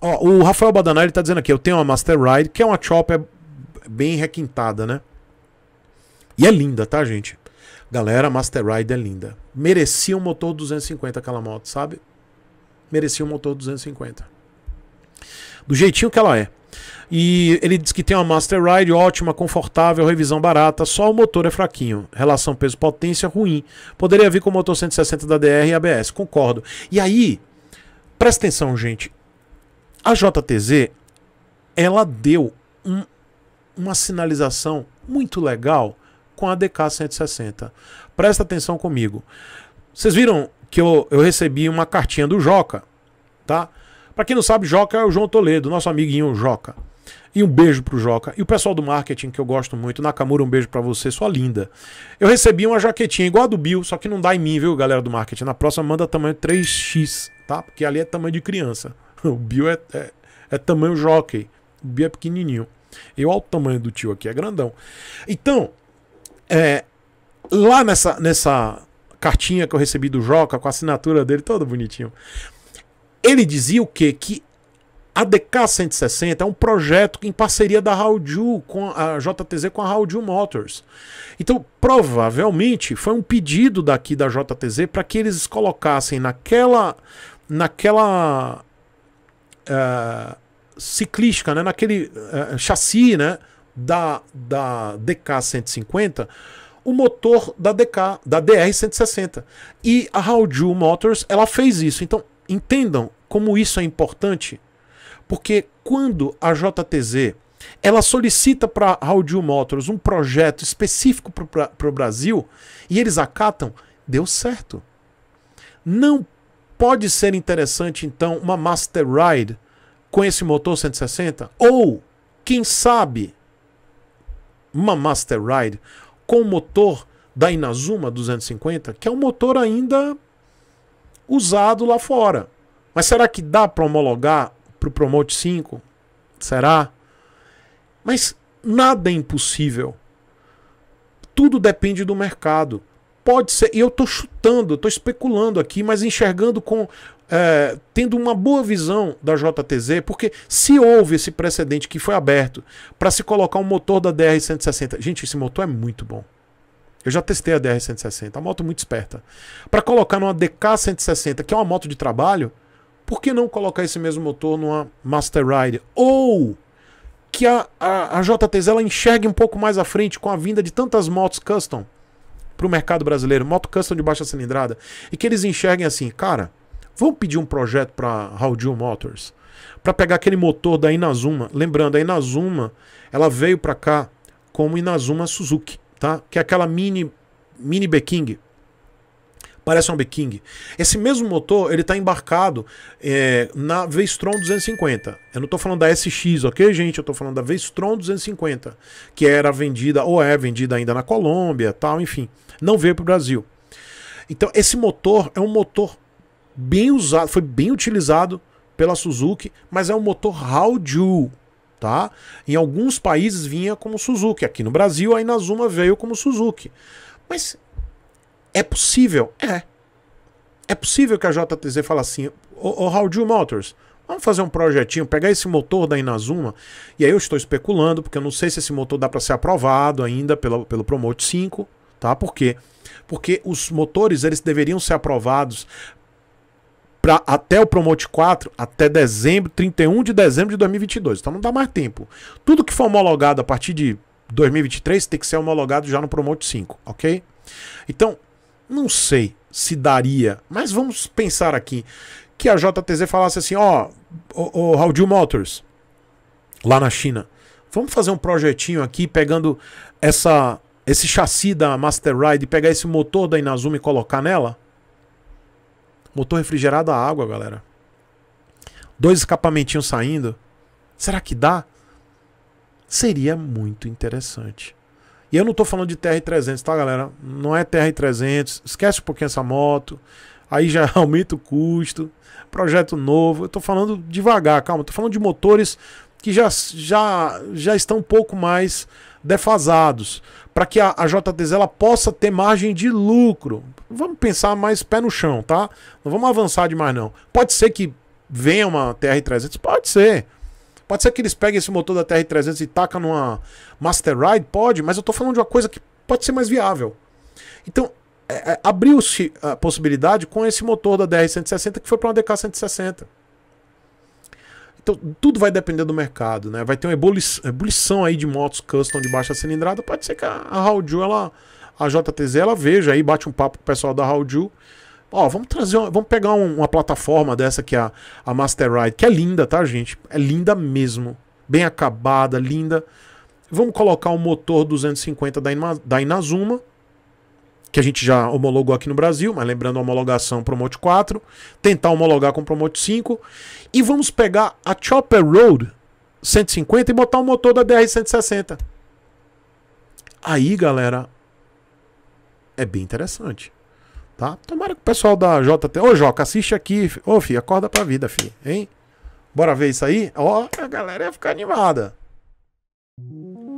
Ó, o Rafael Badanari tá dizendo aqui, eu tenho uma Master Ride, que é uma chopper é bem requintada, né? E é linda, tá, gente? Galera, a Master Ride é linda. Merecia um motor 250 aquela moto, sabe? Merecia um motor 250. Do jeitinho que ela é. E ele diz que tem uma Master Ride ótima, confortável, revisão barata, só o motor é fraquinho. Relação peso-potência ruim. Poderia vir com o motor 160 da DR e ABS, concordo. E aí, presta atenção, gente. A JTZ ela deu um, uma sinalização muito legal com a DK 160. Presta atenção comigo. Vocês viram que eu, eu recebi uma cartinha do Joca, tá? Para quem não sabe, Joca é o João Toledo, nosso amiguinho Joca. E um beijo pro Joca. E o pessoal do marketing que eu gosto muito. Nakamura, um beijo para você, sua linda. Eu recebi uma jaquetinha igual a do Bill, só que não dá em mim, viu, galera do marketing. Na próxima manda tamanho 3x, tá? Porque ali é tamanho de criança. O Bill é, é, é tamanho jockey. O Bill é pequenininho. E olha o tamanho do tio aqui, é grandão. Então, é, lá nessa, nessa cartinha que eu recebi do Joca, com a assinatura dele todo bonitinho, ele dizia o quê? Que a DK 160 é um projeto em parceria da Raudju com a JTZ com a Raudju Motors. Então, provavelmente foi um pedido daqui da JTZ para que eles colocassem naquela naquela é, ciclística, né? naquele uh, chassi né? da, da DK 150, o motor da DK, da DR 160. E a Hauju Motors ela fez isso. Então entendam como isso é importante, porque quando a JTZ ela solicita para a Hauju Motors um projeto específico para o Brasil e eles acatam, deu certo. Não pode ser interessante então uma Master Ride com esse motor 160 ou quem sabe uma Master Ride com o motor da Inazuma 250, que é um motor ainda usado lá fora. Mas será que dá para homologar para o Promote 5? Será? Mas nada é impossível. Tudo depende do mercado. Pode ser, e eu estou chutando, estou especulando aqui, mas enxergando com. É, tendo uma boa visão da JTZ, porque se houve esse precedente que foi aberto para se colocar um motor da DR-160, gente, esse motor é muito bom. Eu já testei a DR-160, a moto muito esperta. Para colocar numa DK-160, que é uma moto de trabalho, por que não colocar esse mesmo motor numa Master Rider? Ou que a, a, a JTZ ela enxergue um pouco mais à frente com a vinda de tantas motos custom para o mercado brasileiro, moto custom de baixa cilindrada, e que eles enxerguem assim, cara, vamos pedir um projeto para Raul Motors, para pegar aquele motor da Inazuma. Lembrando, a Inazuma, ela veio para cá como Inazuma Suzuki, tá? Que é aquela mini mini Beking, parece um B-King. Esse mesmo motor, ele está embarcado é, na Vestron 250. Eu não estou falando da SX, ok, gente? Eu estou falando da Vestron 250, que era vendida, ou é vendida ainda na Colômbia, tal, enfim. Não veio para o Brasil. Então, esse motor é um motor bem usado, foi bem utilizado pela Suzuki, mas é um motor Hauju, tá? Em alguns países vinha como Suzuki, aqui no Brasil a Inazuma veio como Suzuki. Mas é possível? É. É possível que a JTZ fale assim, ô oh, Motors, Vamos fazer um projetinho, pegar esse motor da Inazuma, e aí eu estou especulando, porque eu não sei se esse motor dá para ser aprovado ainda pelo pelo Promote 5, tá? Por quê? Porque os motores, eles deveriam ser aprovados para até o Promote 4, até dezembro, 31 de dezembro de 2022. Então não dá mais tempo. Tudo que for homologado a partir de 2023 tem que ser homologado já no Promote 5, ok? Então, não sei se daria, mas vamos pensar aqui que a JTZ falasse assim, ó, o, o Motors lá na China, vamos fazer um projetinho aqui pegando essa esse chassi da Master Ride, pegar esse motor da Inazuma e colocar nela? Motor refrigerado a água, galera. Dois escapamentinhos saindo. Será que dá? Seria muito interessante. E eu não estou falando de TR-300, tá, galera? Não é TR-300. Esquece um pouquinho essa moto. Aí já aumenta o custo. Projeto novo. Eu estou falando devagar, calma. Estou falando de motores que já, já, já estão um pouco mais defasados. Para que a, a JTZ ela possa ter margem de lucro. Vamos pensar mais pé no chão, tá? Não vamos avançar demais, não. Pode ser que venha uma TR-300? Pode ser. Pode ser que eles peguem esse motor da TR-300 e tacam numa Master Ride? Pode, mas eu tô falando de uma coisa que pode ser mais viável. Então, é, é, abriu-se a possibilidade com esse motor da DR-160 que foi para uma DK-160. Então, tudo vai depender do mercado, né? Vai ter uma ebulição, aí de motos custom de baixa cilindrada. Pode ser que a, a ela, a JTZ, ela veja aí, bate um papo com o pessoal da Hauju Ó, vamos trazer, vamos pegar um, uma plataforma dessa que é a, a Ride que é linda, tá, gente? É linda mesmo. Bem acabada, linda. Vamos colocar o um motor 250 da, da Inazuma, que a gente já homologou aqui no Brasil, mas lembrando a homologação Promote 4, tentar homologar com Promote 5, e vamos pegar a Chopper Road 150 e botar o motor da DR-160. Aí, galera, é bem interessante. Tá? Tomara que o pessoal da JT. Ô, Joca, assiste aqui. Ô, fi, acorda pra vida, fi. Hein? Bora ver isso aí? Ó, a galera ia ficar animada.